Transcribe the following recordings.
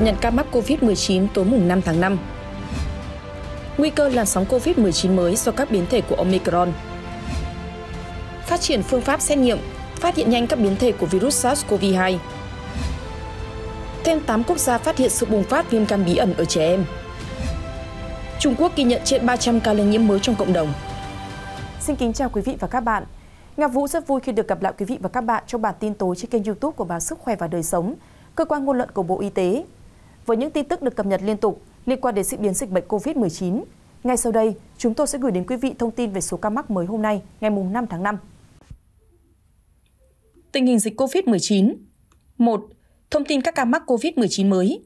cập nhật ca mắc COVID-19 tối mùng 5 tháng 5. Nguy cơ làn sóng COVID-19 mới do các biến thể của Omicron. Phát triển phương pháp xét nghiệm, phát hiện nhanh các biến thể của virus SARS-CoV-2. Thêm 8 quốc gia phát hiện sự bùng phát viêm gan bí ẩn ở trẻ em. Trung Quốc ghi nhận trên 300 ca lây nhiễm mới trong cộng đồng. Xin kính chào quý vị và các bạn. Nga Vũ rất vui khi được gặp lại quý vị và các bạn trong bản tin tối trên kênh youtube của báo Sức Khỏe và Đời Sống, cơ quan ngôn luận của Bộ Y tế với những tin tức được cập nhật liên tục liên quan đến diễn biến dịch bệnh COVID-19. Ngay sau đây, chúng tôi sẽ gửi đến quý vị thông tin về số ca mắc mới hôm nay, ngày 5 tháng 5. Tình hình dịch COVID-19 1. Thông tin các ca mắc COVID-19 mới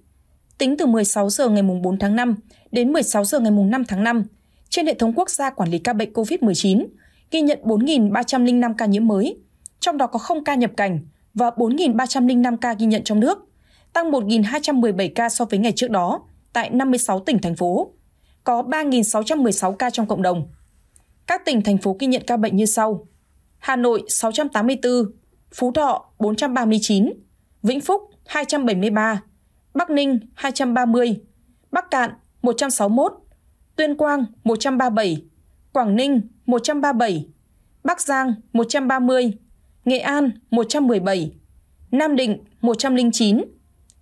Tính từ 16 giờ ngày 4 tháng 5 đến 16 giờ ngày 5 tháng 5, trên hệ thống quốc gia quản lý ca bệnh COVID-19 ghi nhận 4.305 ca nhiễm mới, trong đó có 0 ca nhập cảnh và 4.305 ca ghi nhận trong nước tăng 1.217 ca so với ngày trước đó tại 56 tỉnh, thành phố. Có 3.616 ca trong cộng đồng. Các tỉnh, thành phố ghi nhận ca bệnh như sau. Hà Nội 684, Phú Thọ 439, Vĩnh Phúc 273, Bắc Ninh 230, Bắc Cạn 161, Tuyên Quang 137, Quảng Ninh 137, Bắc Giang 130, Nghệ An 117, Nam Định 109,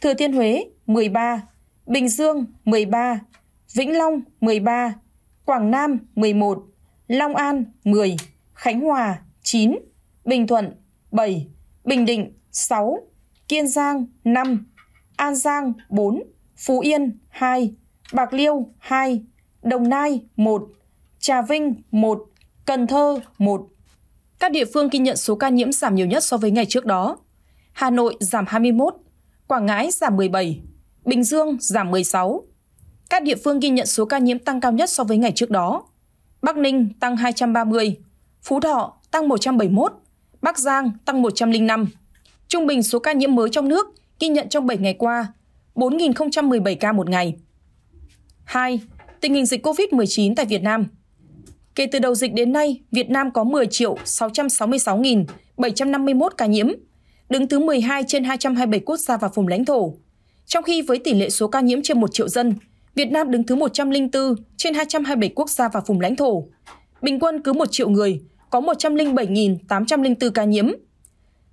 Thừa Thiên Huế 13, Bình Dương 13, Vĩnh Long 13, Quảng Nam 11, Long An 10, Khánh Hòa 9, Bình Thuận 7, Bình Định 6, Kiên Giang 5, An Giang 4, Phú Yên 2, Bạc Liêu 2, Đồng Nai 1, Trà Vinh 1, Cần Thơ 1. Các địa phương ghi nhận số ca nhiễm giảm nhiều nhất so với ngày trước đó. Hà Nội giảm 21, Quảng Ngãi giảm 17, Bình Dương giảm 16. Các địa phương ghi nhận số ca nhiễm tăng cao nhất so với ngày trước đó. Bắc Ninh tăng 230, Phú Thọ tăng 171, Bắc Giang tăng 105. Trung bình số ca nhiễm mới trong nước ghi nhận trong 7 ngày qua 4.017 ca một ngày. 2. Tình hình dịch COVID-19 tại Việt Nam. Kể từ đầu dịch đến nay, Việt Nam có 10 666.751 ca nhiễm, đứng thứ 12 trên 227 quốc gia và vùng lãnh thổ. Trong khi với tỷ lệ số ca nhiễm trên 1 triệu dân, Việt Nam đứng thứ 104 trên 227 quốc gia và vùng lãnh thổ. Bình quân cứ 1 triệu người có 107.804 ca nhiễm.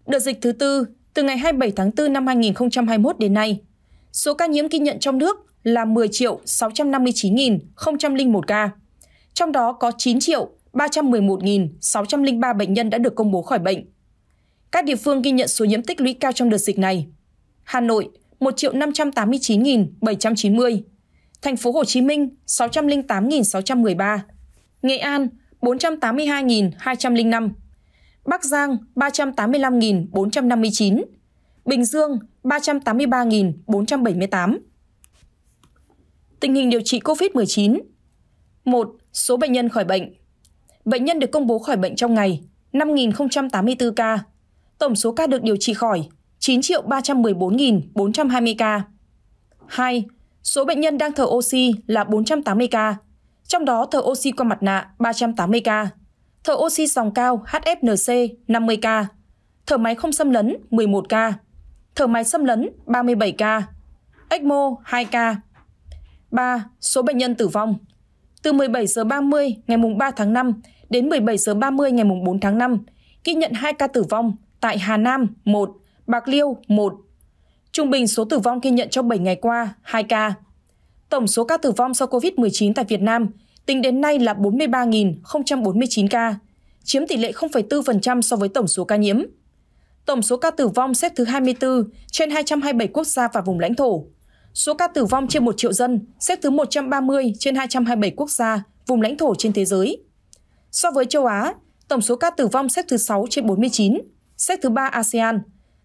Đợt dịch thứ tư từ ngày 27 tháng 4 năm 2021 đến nay, số ca nhiễm ghi nhận trong nước là 10 659.001 ca. Trong đó có 9 311.603 bệnh nhân đã được công bố khỏi bệnh các địa phương ghi nhận số nhiễm tích lũy cao trong đợt dịch này. Hà Nội 1 589.790, Thành phố Hồ Chí Minh 608.613, Nghệ An 482.205, Bắc Giang 385.459, Bình Dương 383.478. Tình hình điều trị COVID-19 1. Số bệnh nhân khỏi bệnh Bệnh nhân được công bố khỏi bệnh trong ngày 5.084 ca tổng số ca được điều trị khỏi 9 314 420 ca. 2. Số bệnh nhân đang thở oxy là 480 ca, trong đó thở oxy qua mặt nạ 380 ca, thở oxy dòng cao HFNC 50 ca, thở máy không xâm lấn 11 ca, thở máy xâm lấn 37 ca, ECMO 2 ca. 3. Số bệnh nhân tử vong từ 17 giờ 30 ngày mùng 3 tháng 5 đến 17 giờ 30 ngày mùng 4 tháng 5, ghi nhận 2 ca tử vong, tại Hà Nam 1, Bạc Liêu 1. Trung bình số tử vong ghi nhận trong 7 ngày qua 2 ca. Tổng số ca tử vong do COVID-19 tại Việt Nam tính đến nay là 43.049 ca, chiếm tỷ lệ 0,4% so với tổng số ca nhiễm. Tổng số ca tử vong xếp thứ 24 trên 227 quốc gia và vùng lãnh thổ. Số ca tử vong trên 1 triệu dân xếp thứ 130 trên 227 quốc gia, vùng lãnh thổ trên thế giới. So với châu Á, tổng số ca tử vong xếp thứ 6 trên 49 xếp thứ ba asean,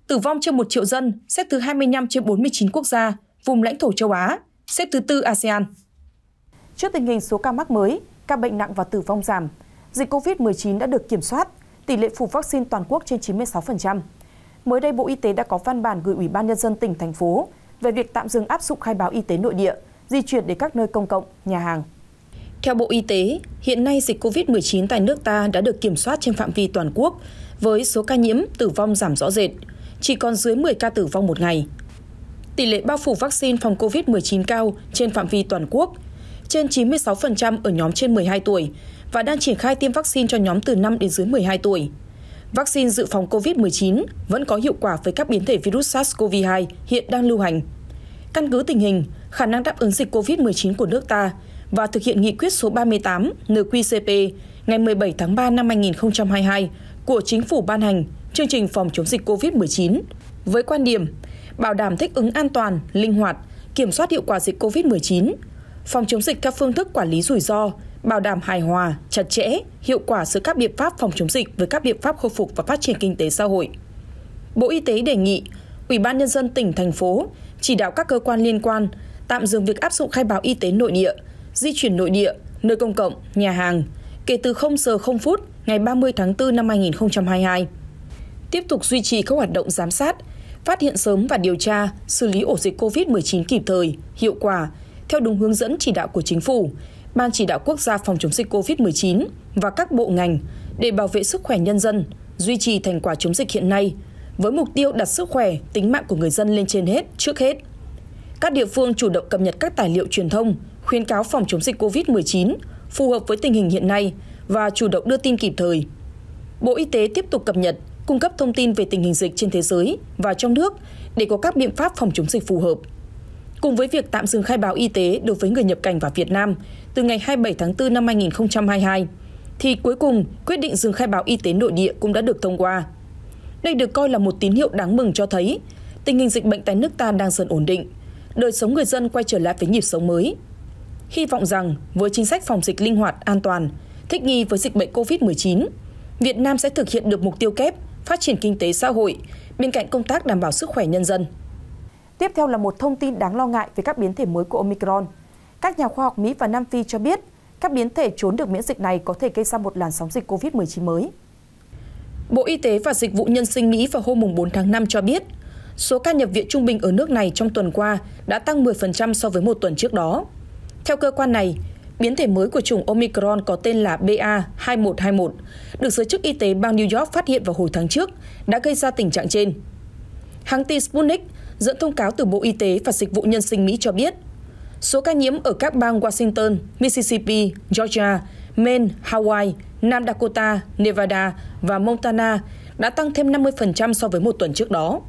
tử vong trên 1 triệu dân, xếp thứ 25 trên 49 quốc gia, vùng lãnh thổ châu Á, xếp thứ tư ASEAN. Trước tình hình số ca mắc mới, ca bệnh nặng và tử vong giảm, dịch COVID-19 đã được kiểm soát, tỷ lệ phủ vaccine toàn quốc trên 96%. Mới đây, Bộ Y tế đã có văn bản gửi Ủy ban Nhân dân tỉnh, thành phố về việc tạm dừng áp dụng khai báo y tế nội địa, di chuyển đến các nơi công cộng, nhà hàng. Theo Bộ Y tế, hiện nay dịch COVID-19 tại nước ta đã được kiểm soát trên phạm vi toàn quốc, với số ca nhiễm tử vong giảm rõ rệt, chỉ còn dưới 10 ca tử vong một ngày. Tỷ lệ bao phủ vaccine phòng COVID-19 cao trên phạm vi toàn quốc, trên 96% ở nhóm trên 12 tuổi và đang triển khai tiêm vaccine cho nhóm từ 5 đến dưới 12 tuổi. Vaccine dự phòng COVID-19 vẫn có hiệu quả với các biến thể virus SARS-CoV-2 hiện đang lưu hành. Căn cứ tình hình, khả năng đáp ứng dịch COVID-19 của nước ta và thực hiện nghị quyết số 38 NQCP ngày 17 tháng 3 năm 2022 của Chính phủ ban hành chương trình phòng chống dịch COVID-19 với quan điểm bảo đảm thích ứng an toàn, linh hoạt, kiểm soát hiệu quả dịch COVID-19, phòng chống dịch các phương thức quản lý rủi ro, bảo đảm hài hòa, chặt chẽ, hiệu quả giữa các biện pháp phòng chống dịch với các biện pháp khôi phục và phát triển kinh tế xã hội. Bộ Y tế đề nghị Ủy ban nhân dân tỉnh thành phố chỉ đạo các cơ quan liên quan tạm dừng việc áp dụng khai báo y tế nội địa di chuyển nội địa, nơi công cộng, nhà hàng kể từ 0 giờ 0 phút ngày 30 tháng 4 năm 2022. Tiếp tục duy trì các hoạt động giám sát, phát hiện sớm và điều tra, xử lý ổ dịch COVID-19 kịp thời, hiệu quả, theo đúng hướng dẫn chỉ đạo của chính phủ, Ban chỉ đạo quốc gia phòng chống dịch COVID-19 và các bộ ngành để bảo vệ sức khỏe nhân dân, duy trì thành quả chống dịch hiện nay, với mục tiêu đặt sức khỏe, tính mạng của người dân lên trên hết, trước hết. Các địa phương chủ động cập nhật các tài liệu truyền thông, khuyến cáo phòng chống dịch COVID-19 phù hợp với tình hình hiện nay và chủ động đưa tin kịp thời. Bộ Y tế tiếp tục cập nhật, cung cấp thông tin về tình hình dịch trên thế giới và trong nước để có các biện pháp phòng chống dịch phù hợp. Cùng với việc tạm dừng khai báo y tế đối với người nhập cảnh vào Việt Nam từ ngày 27 tháng 4 năm 2022, thì cuối cùng quyết định dừng khai báo y tế nội địa cũng đã được thông qua. Đây được coi là một tín hiệu đáng mừng cho thấy tình hình dịch bệnh tại nước ta đang dần ổn định, đời sống người dân quay trở lại với nhịp sống mới hy vọng rằng với chính sách phòng dịch linh hoạt, an toàn, thích nghi với dịch bệnh COVID-19, Việt Nam sẽ thực hiện được mục tiêu kép phát triển kinh tế xã hội bên cạnh công tác đảm bảo sức khỏe nhân dân. Tiếp theo là một thông tin đáng lo ngại về các biến thể mới của Omicron. Các nhà khoa học Mỹ và Nam Phi cho biết các biến thể trốn được miễn dịch này có thể gây ra một làn sóng dịch COVID-19 mới. Bộ Y tế và Dịch vụ Nhân sinh Mỹ vào hôm 4 tháng 5 cho biết, số ca nhập viện trung bình ở nước này trong tuần qua đã tăng 10% so với một tuần trước đó. Theo cơ quan này, biến thể mới của chủng Omicron có tên là BA2121 được giới chức y tế bang New York phát hiện vào hồi tháng trước đã gây ra tình trạng trên. Hãng tin Sputnik dẫn thông cáo từ Bộ Y tế và Dịch vụ Nhân sinh Mỹ cho biết, số ca nhiễm ở các bang Washington, Mississippi, Georgia, Maine, Hawaii, Nam Dakota, Nevada và Montana đã tăng thêm 50% so với một tuần trước đó.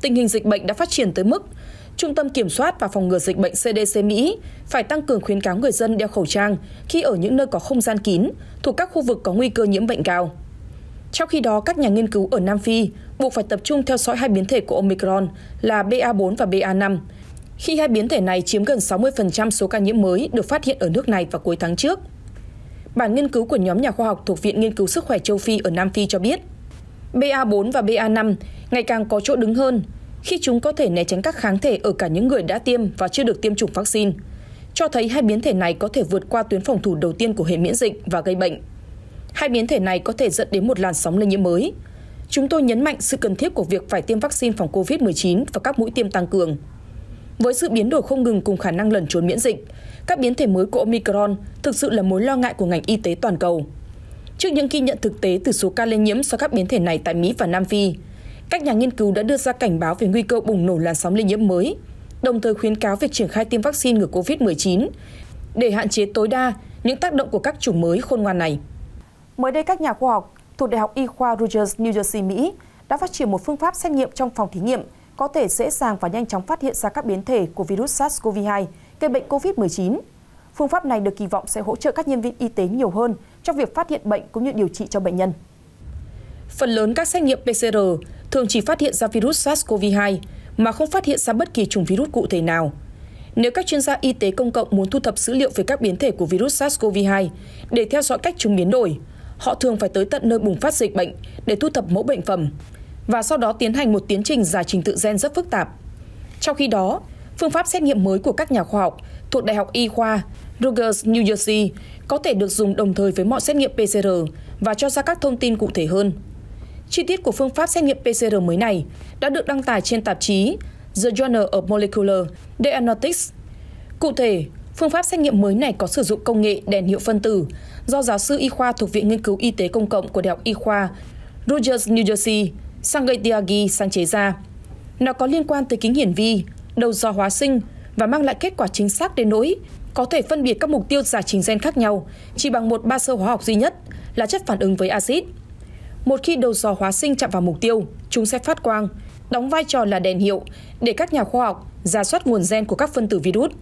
Tình hình dịch bệnh đã phát triển tới mức Trung tâm Kiểm soát và Phòng ngừa Dịch bệnh CDC Mỹ phải tăng cường khuyến cáo người dân đeo khẩu trang khi ở những nơi có không gian kín, thuộc các khu vực có nguy cơ nhiễm bệnh cao. Trong khi đó, các nhà nghiên cứu ở Nam Phi buộc phải tập trung theo dõi hai biến thể của Omicron là BA4 và BA5, khi hai biến thể này chiếm gần 60% số ca nhiễm mới được phát hiện ở nước này vào cuối tháng trước. Bản nghiên cứu của nhóm nhà khoa học thuộc Viện Nghiên cứu Sức khỏe Châu Phi ở Nam Phi cho biết, BA4 và BA5 ngày càng có chỗ đứng hơn khi chúng có thể né tránh các kháng thể ở cả những người đã tiêm và chưa được tiêm chủng vaccine, cho thấy hai biến thể này có thể vượt qua tuyến phòng thủ đầu tiên của hệ miễn dịch và gây bệnh. Hai biến thể này có thể dẫn đến một làn sóng lây nhiễm mới. Chúng tôi nhấn mạnh sự cần thiết của việc phải tiêm vaccine phòng COVID-19 và các mũi tiêm tăng cường. Với sự biến đổi không ngừng cùng khả năng lẩn trốn miễn dịch, các biến thể mới của Omicron thực sự là mối lo ngại của ngành y tế toàn cầu. Trước những ghi nhận thực tế từ số ca lây nhiễm do các biến thể này tại Mỹ và Nam Phi, các nhà nghiên cứu đã đưa ra cảnh báo về nguy cơ bùng nổ làn sóng lây nhiễm mới, đồng thời khuyến cáo việc triển khai tiêm vaccine ngừa COVID-19 để hạn chế tối đa những tác động của các chủng mới khôn ngoan này. Mới đây, các nhà khoa học thuộc Đại học Y khoa Rogers, New Jersey, Mỹ đã phát triển một phương pháp xét nghiệm trong phòng thí nghiệm có thể dễ dàng và nhanh chóng phát hiện ra các biến thể của virus SARS-CoV-2 gây bệnh COVID-19. Phương pháp này được kỳ vọng sẽ hỗ trợ các nhân viên y tế nhiều hơn trong việc phát hiện bệnh cũng như điều trị cho bệnh nhân. Phần lớn các xét nghiệm PCR thường chỉ phát hiện ra virus SARS-CoV-2 mà không phát hiện ra bất kỳ chủng virus cụ thể nào. Nếu các chuyên gia y tế công cộng muốn thu thập dữ liệu về các biến thể của virus SARS-CoV-2 để theo dõi cách chúng biến đổi, họ thường phải tới tận nơi bùng phát dịch bệnh để thu thập mẫu bệnh phẩm và sau đó tiến hành một tiến trình giải trình tự gen rất phức tạp. Trong khi đó, phương pháp xét nghiệm mới của các nhà khoa học thuộc Đại học Y khoa Rutgers New Jersey có thể được dùng đồng thời với mọi xét nghiệm PCR và cho ra các thông tin cụ thể hơn. Chi tiết của phương pháp xét nghiệm PCR mới này đã được đăng tải trên tạp chí The Journal of Molecular Diagnostics. Cụ thể, phương pháp xét nghiệm mới này có sử dụng công nghệ đèn hiệu phân tử do giáo sư y khoa thuộc Viện Nghiên cứu Y tế Công cộng của Đại học Y khoa Rogers, New Jersey, Sergei Diagi sáng chế ra. Nó có liên quan tới kính hiển vi, đầu do hóa sinh và mang lại kết quả chính xác đến nỗi có thể phân biệt các mục tiêu giải trình gen khác nhau chỉ bằng một ba sơ hóa học duy nhất là chất phản ứng với axit một khi đầu dò hóa sinh chạm vào mục tiêu chúng sẽ phát quang đóng vai trò là đèn hiệu để các nhà khoa học ra soát nguồn gen của các phân tử virus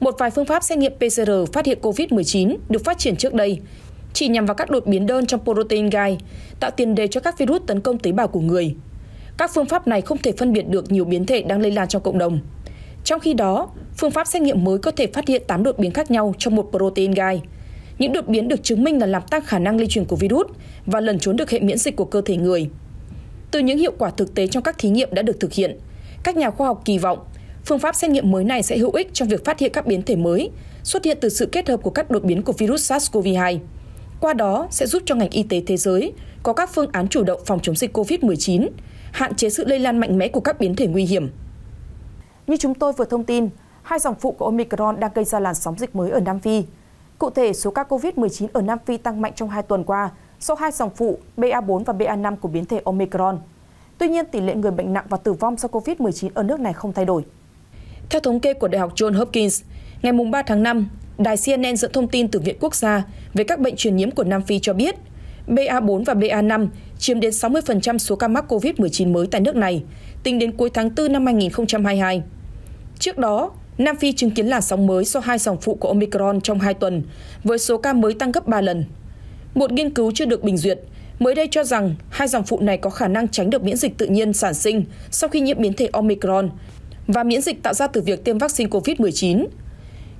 một vài phương pháp xét nghiệm PCR phát hiện COVID-19 được phát triển trước đây chỉ nhằm vào các đột biến đơn trong protein gai, tạo tiền đề cho các virus tấn công tế bào của người. Các phương pháp này không thể phân biệt được nhiều biến thể đang lây lan trong cộng đồng. Trong khi đó, phương pháp xét nghiệm mới có thể phát hiện 8 đột biến khác nhau trong một protein gai, những đột biến được chứng minh là làm tăng khả năng lây truyền của virus và lẩn trốn được hệ miễn dịch của cơ thể người. Từ những hiệu quả thực tế trong các thí nghiệm đã được thực hiện, các nhà khoa học kỳ vọng phương pháp xét nghiệm mới này sẽ hữu ích trong việc phát hiện các biến thể mới xuất hiện từ sự kết hợp của các đột biến của virus SARS-CoV-2. Qua đó sẽ giúp cho ngành y tế thế giới có các phương án chủ động phòng chống dịch COVID-19, hạn chế sự lây lan mạnh mẽ của các biến thể nguy hiểm. Như chúng tôi vừa thông tin, hai dòng phụ của Omicron đang gây ra làn sóng dịch mới ở Nam Phi, Cụ thể, số ca COVID-19 ở Nam Phi tăng mạnh trong 2 tuần qua sau hai dòng phụ BA4 và BA5 của biến thể Omicron. Tuy nhiên, tỷ lệ người bệnh nặng và tử vong do COVID-19 ở nước này không thay đổi. Theo thống kê của Đại học Johns Hopkins, ngày 3 tháng 5, đài CNN dẫn thông tin từ Viện Quốc gia về các bệnh truyền nhiễm của Nam Phi cho biết BA4 và BA5 chiếm đến 60% số ca mắc COVID-19 mới tại nước này tính đến cuối tháng 4 năm 2022. Trước đó, Nam Phi chứng kiến làn sóng mới do hai dòng phụ của Omicron trong 2 tuần, với số ca mới tăng gấp 3 lần. Một nghiên cứu chưa được bình duyệt, mới đây cho rằng hai dòng phụ này có khả năng tránh được miễn dịch tự nhiên sản sinh sau khi nhiễm biến thể Omicron và miễn dịch tạo ra từ việc tiêm vaccine COVID-19.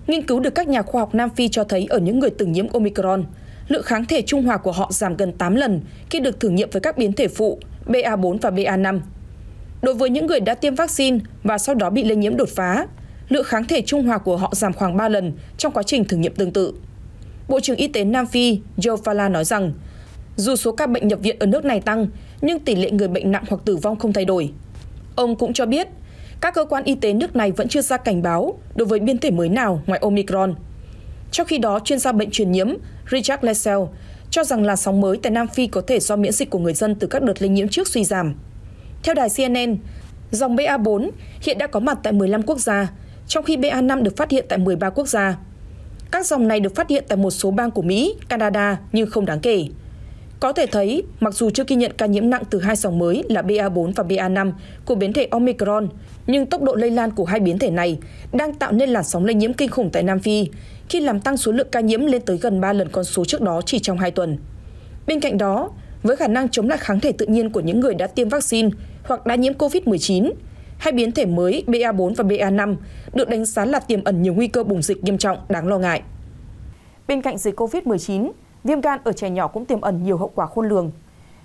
Nghiên cứu được các nhà khoa học Nam Phi cho thấy ở những người từng nhiễm Omicron, lượng kháng thể trung hòa của họ giảm gần 8 lần khi được thử nghiệm với các biến thể phụ BA4 và BA5. Đối với những người đã tiêm vaccine và sau đó bị lây nhiễm đột phá, lượng kháng thể trung hòa của họ giảm khoảng 3 lần trong quá trình thử nghiệm tương tự. Bộ trưởng Y tế Nam Phi Joe Fala nói rằng, dù số ca bệnh nhập viện ở nước này tăng, nhưng tỷ lệ người bệnh nặng hoặc tử vong không thay đổi. Ông cũng cho biết, các cơ quan y tế nước này vẫn chưa ra cảnh báo đối với biến thể mới nào ngoài Omicron. Trong khi đó, chuyên gia bệnh truyền nhiễm Richard Lessell cho rằng là sóng mới tại Nam Phi có thể do miễn dịch của người dân từ các đợt lây nhiễm trước suy giảm. Theo đài CNN, dòng BA4 hiện đã có mặt tại 15 quốc gia trong khi BA5 được phát hiện tại 13 quốc gia. Các dòng này được phát hiện tại một số bang của Mỹ, Canada nhưng không đáng kể. Có thể thấy, mặc dù chưa ghi nhận ca nhiễm nặng từ hai dòng mới là BA4 và BA5 của biến thể Omicron, nhưng tốc độ lây lan của hai biến thể này đang tạo nên làn sóng lây nhiễm kinh khủng tại Nam Phi, khi làm tăng số lượng ca nhiễm lên tới gần 3 lần con số trước đó chỉ trong 2 tuần. Bên cạnh đó, với khả năng chống lại kháng thể tự nhiên của những người đã tiêm vaccine hoặc đã nhiễm COVID-19, hai biến thể mới BA4 và BA5 được đánh giá là tiềm ẩn nhiều nguy cơ bùng dịch nghiêm trọng đáng lo ngại. Bên cạnh dịch COVID-19, viêm gan ở trẻ nhỏ cũng tiềm ẩn nhiều hậu quả khôn lường.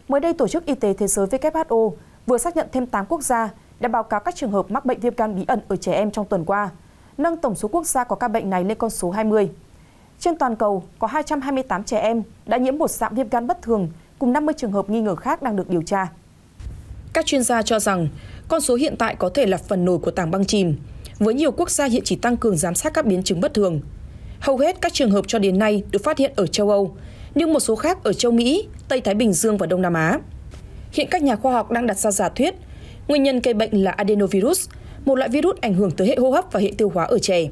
Mới đây, Tổ chức Y tế Thế giới WHO vừa xác nhận thêm 8 quốc gia đã báo cáo các trường hợp mắc bệnh viêm gan bí ẩn ở trẻ em trong tuần qua, nâng tổng số quốc gia có ca bệnh này lên con số 20. Trên toàn cầu, có 228 trẻ em đã nhiễm một dạng viêm gan bất thường, cùng 50 trường hợp nghi ngờ khác đang được điều tra. Các chuyên gia cho rằng con số hiện tại có thể là phần nổi của tảng băng chìm, với nhiều quốc gia hiện chỉ tăng cường giám sát các biến chứng bất thường. Hầu hết các trường hợp cho đến nay được phát hiện ở châu Âu, nhưng một số khác ở châu Mỹ, Tây Thái Bình Dương và Đông Nam Á. Hiện các nhà khoa học đang đặt ra giả thuyết nguyên nhân gây bệnh là adenovirus, một loại virus ảnh hưởng tới hệ hô hấp và hệ tiêu hóa ở trẻ.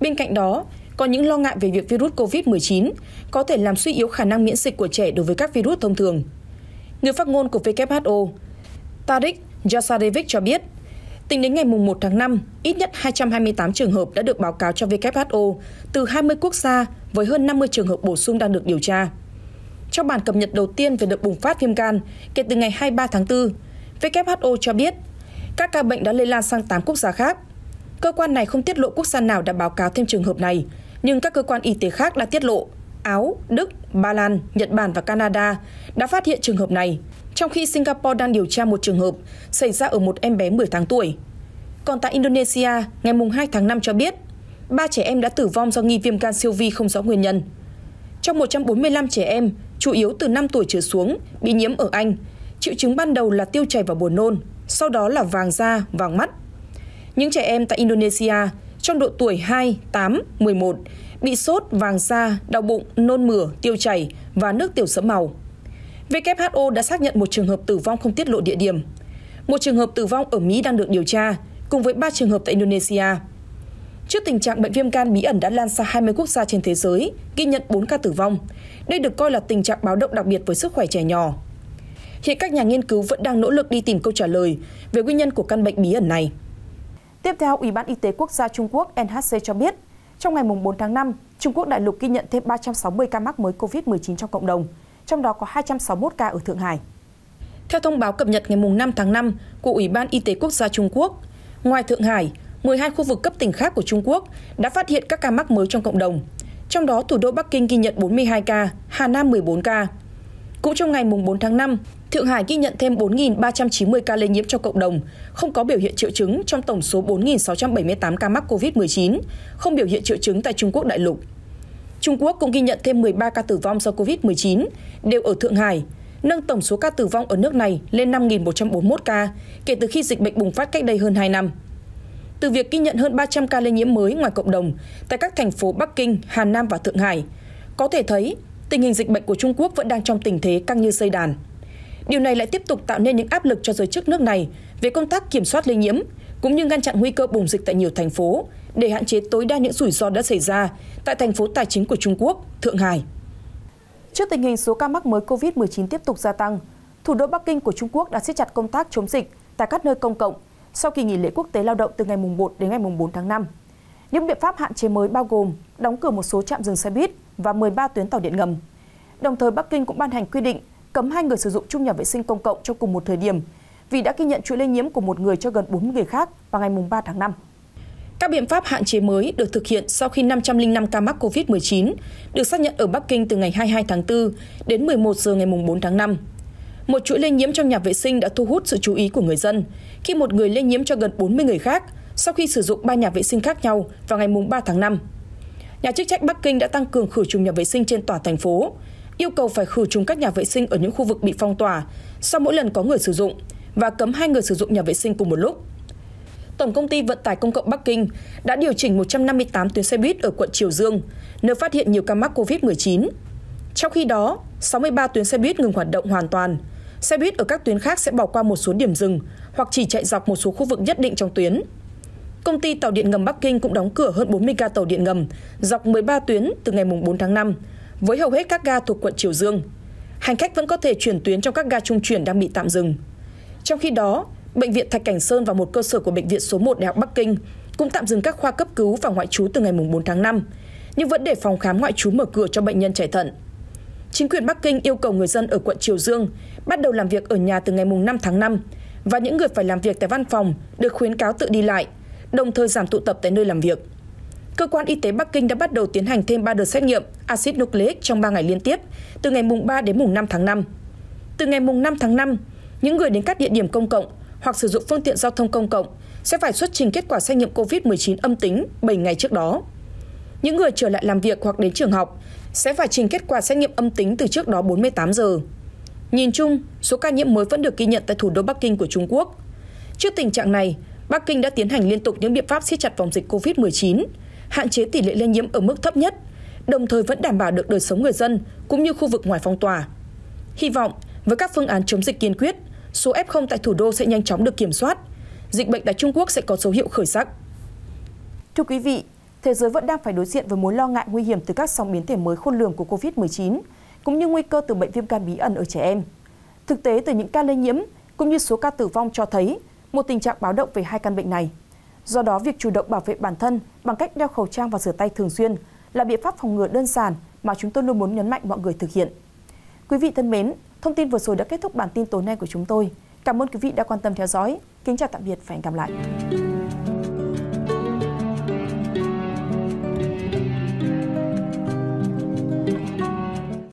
Bên cạnh đó, có những lo ngại về việc virus COVID-19 có thể làm suy yếu khả năng miễn dịch của trẻ đối với các virus thông thường. Người phát ngôn của WHO, Tariq jasarevic cho biết tính đến ngày 1 tháng 5, ít nhất 228 trường hợp đã được báo cáo cho who từ 20 quốc gia với hơn 50 trường hợp bổ sung đang được điều tra trong bản cập nhật đầu tiên về đợt bùng phát viêm gan kể từ ngày 23 tháng 4, WHO cho biết các ca bệnh đã lây lan sang 8 quốc gia khác. Cơ quan này không tiết lộ quốc gia nào đã báo cáo thêm trường hợp này, nhưng các cơ quan y tế khác đã tiết lộ Áo, Đức, Ba Lan, Nhật Bản và Canada đã phát hiện trường hợp này trong khi Singapore đang điều tra một trường hợp xảy ra ở một em bé 10 tháng tuổi. Còn tại Indonesia, ngày 2 tháng 5 cho biết, ba trẻ em đã tử vong do nghi viêm gan siêu vi không rõ nguyên nhân. Trong 145 trẻ em, chủ yếu từ 5 tuổi trở xuống, bị nhiễm ở Anh, triệu chứng ban đầu là tiêu chảy và buồn nôn, sau đó là vàng da, vàng mắt. Những trẻ em tại Indonesia trong độ tuổi 2, 8, 11 bị sốt, vàng da, đau bụng, nôn mửa, tiêu chảy và nước tiểu sẫm màu. WHO đã xác nhận một trường hợp tử vong không tiết lộ địa điểm. Một trường hợp tử vong ở Mỹ đang được điều tra, cùng với 3 trường hợp tại Indonesia. Trước tình trạng bệnh viêm gan bí ẩn đã lan sang 20 quốc gia trên thế giới, ghi nhận 4 ca tử vong. Đây được coi là tình trạng báo động đặc biệt với sức khỏe trẻ nhỏ. Hiện các nhà nghiên cứu vẫn đang nỗ lực đi tìm câu trả lời về nguyên nhân của căn bệnh bí ẩn này. Tiếp theo, Ủy ban Y tế Quốc gia Trung Quốc NHC cho biết, trong ngày 4 tháng 5, Trung Quốc đại lục ghi nhận thêm 360 ca mắc mới COVID-19 trong cộng đồng, trong đó có 261 ca ở Thượng Hải. Theo thông báo cập nhật ngày 5 tháng 5 của Ủy ban Y tế Quốc gia Trung Quốc, ngoài Thượng Hải, 12 khu vực cấp tỉnh khác của Trung Quốc đã phát hiện các ca mắc mới trong cộng đồng. Trong đó, thủ đô Bắc Kinh ghi nhận 42 ca, Hà Nam 14 ca. Cũng trong ngày 4 tháng 5, Thượng Hải ghi nhận thêm 4.390 ca lây nhiễm cho cộng đồng, không có biểu hiện triệu chứng trong tổng số 4.678 ca mắc COVID-19, không biểu hiện triệu chứng tại Trung Quốc đại lục. Trung Quốc cũng ghi nhận thêm 13 ca tử vong do COVID-19, đều ở Thượng Hải, nâng tổng số ca tử vong ở nước này lên 5.141 ca kể từ khi dịch bệnh bùng phát cách đây hơn 2 năm. Từ việc ghi nhận hơn 300 ca lây nhiễm mới ngoài cộng đồng tại các thành phố Bắc Kinh, Hà Nam và Thượng Hải, có thể thấy tình hình dịch bệnh của Trung Quốc vẫn đang trong tình thế căng như dây đàn. Điều này lại tiếp tục tạo nên những áp lực cho giới chức nước này về công tác kiểm soát lây nhiễm, cũng như ngăn chặn nguy cơ bùng dịch tại nhiều thành phố, để hạn chế tối đa những rủi ro đã xảy ra tại thành phố tài chính của Trung Quốc, Thượng Hải. Trước tình hình số ca mắc mới COVID-19 tiếp tục gia tăng, thủ đô Bắc Kinh của Trung Quốc đã siết chặt công tác chống dịch tại các nơi công cộng sau kỳ nghỉ lễ quốc tế lao động từ ngày 1 đến ngày 4 tháng 5. Những biện pháp hạn chế mới bao gồm đóng cửa một số trạm dừng xe buýt và 13 tuyến tàu điện ngầm. Đồng thời Bắc Kinh cũng ban hành quy định cấm hai người sử dụng chung nhà vệ sinh công cộng trong cùng một thời điểm vì đã ghi nhận chuỗi lây nhiễm của một người cho gần 40 người khác vào ngày 3 tháng 5. Các biện pháp hạn chế mới được thực hiện sau khi 505 ca mắc COVID-19 được xác nhận ở Bắc Kinh từ ngày 22 tháng 4 đến 11 giờ ngày 4 tháng 5. Một chuỗi lây nhiễm trong nhà vệ sinh đã thu hút sự chú ý của người dân khi một người lây nhiễm cho gần 40 người khác sau khi sử dụng ba nhà vệ sinh khác nhau vào ngày 3 tháng 5. Nhà chức trách Bắc Kinh đã tăng cường khử trùng nhà vệ sinh trên toàn thành phố, yêu cầu phải khử trùng các nhà vệ sinh ở những khu vực bị phong tỏa sau mỗi lần có người sử dụng và cấm hai người sử dụng nhà vệ sinh cùng một lúc. Tổng công ty Vận tải Công cộng Bắc Kinh đã điều chỉnh 158 tuyến xe buýt ở quận Triều Dương, nơi phát hiện nhiều ca mắc COVID-19. Trong khi đó, 63 tuyến xe buýt ngừng hoạt động hoàn toàn. Xe buýt ở các tuyến khác sẽ bỏ qua một số điểm dừng hoặc chỉ chạy dọc một số khu vực nhất định trong tuyến. Công ty tàu điện ngầm Bắc Kinh cũng đóng cửa hơn 40 ga tàu điện ngầm dọc 13 tuyến từ ngày 4 tháng 5, với hầu hết các ga thuộc quận Triều Dương. Hành khách vẫn có thể chuyển tuyến trong các ga trung chuyển đang bị tạm dừng. Trong khi đó, bệnh viện Thạch Cảnh Sơn và một cơ sở của bệnh viện số 1 Đại học Bắc Kinh cũng tạm dừng các khoa cấp cứu và ngoại trú từ ngày 4 tháng 5, nhưng vẫn để phòng khám ngoại trú mở cửa cho bệnh nhân chạy thận. Chính quyền Bắc Kinh yêu cầu người dân ở quận Triều Dương bắt đầu làm việc ở nhà từ ngày 5 tháng 5 và những người phải làm việc tại văn phòng được khuyến cáo tự đi lại, đồng thời giảm tụ tập tại nơi làm việc. Cơ quan Y tế Bắc Kinh đã bắt đầu tiến hành thêm 3 đợt xét nghiệm axit nucleic trong 3 ngày liên tiếp, từ ngày mùng 3 đến mùng 5 tháng 5. Từ ngày mùng 5 tháng 5, những người đến các địa điểm công cộng hoặc sử dụng phương tiện giao thông công cộng sẽ phải xuất trình kết quả xét nghiệm COVID-19 âm tính 7 ngày trước đó. Những người trở lại làm việc hoặc đến trường học sẽ phải trình kết quả xét nghiệm âm tính từ trước đó 48 giờ. Nhìn chung, số ca nhiễm mới vẫn được ghi nhận tại thủ đô Bắc Kinh của Trung Quốc. Trước tình trạng này, Bắc Kinh đã tiến hành liên tục những biện pháp siết chặt phòng dịch COVID-19, hạn chế tỷ lệ lây nhiễm ở mức thấp nhất, đồng thời vẫn đảm bảo được đời sống người dân cũng như khu vực ngoài phong tỏa. Hy vọng với các phương án chống dịch kiên quyết, số F0 tại thủ đô sẽ nhanh chóng được kiểm soát, dịch bệnh tại Trung Quốc sẽ có dấu hiệu khởi sắc. Thưa quý vị, thế giới vẫn đang phải đối diện với mối lo ngại nguy hiểm từ các sóng biến thể mới khôn lường của COVID-19, cũng như nguy cơ từ bệnh viêm gan bí ẩn ở trẻ em. Thực tế từ những ca lây nhiễm cũng như số ca tử vong cho thấy một tình trạng báo động về hai căn bệnh này. Do đó, việc chủ động bảo vệ bản thân bằng cách đeo khẩu trang và rửa tay thường xuyên là biện pháp phòng ngừa đơn giản mà chúng tôi luôn muốn nhấn mạnh mọi người thực hiện. Quý vị thân mến, Thông tin vừa rồi đã kết thúc bản tin tối nay của chúng tôi. Cảm ơn quý vị đã quan tâm theo dõi. Kính chào tạm biệt và hẹn gặp lại.